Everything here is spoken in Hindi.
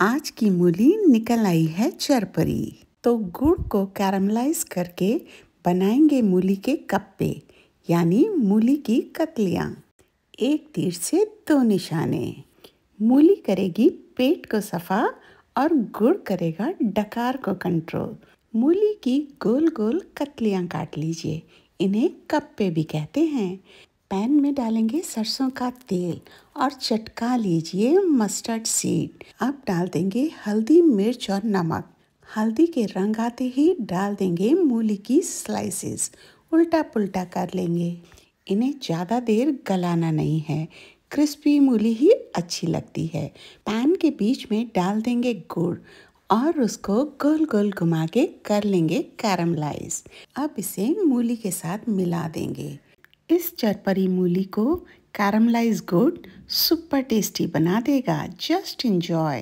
आज की मूली निकल आई है चरपरी तो गुड़ को कैरमलाइज करके बनाएंगे मूली के कप्पे यानी मूली की कतलियाँ एक तीर से दो निशाने मूली करेगी पेट को सफ़ा और गुड़ करेगा डकार को कंट्रोल मूली की गोल गोल कतलियाँ काट लीजिए इन्हें कप्पे भी कहते हैं पैन में डालेंगे सरसों का तेल और चटका लीजिए मस्टर्ड सीड अब डाल देंगे हल्दी मिर्च और नमक हल्दी के रंग आते ही डाल देंगे मूली की स्लाइसेस उल्टा पुल्टा कर लेंगे इन्हें ज़्यादा देर गलाना नहीं है क्रिस्पी मूली ही अच्छी लगती है पैन के बीच में डाल देंगे गुड़ और उसको गोल गोल घुमा के कर लेंगे कैरमलाइज अब इसे मूली के साथ मिला देंगे इस चटपरी मूली को कैरमलाइज गुड सुपर टेस्टी बना देगा जस्ट इंजॉय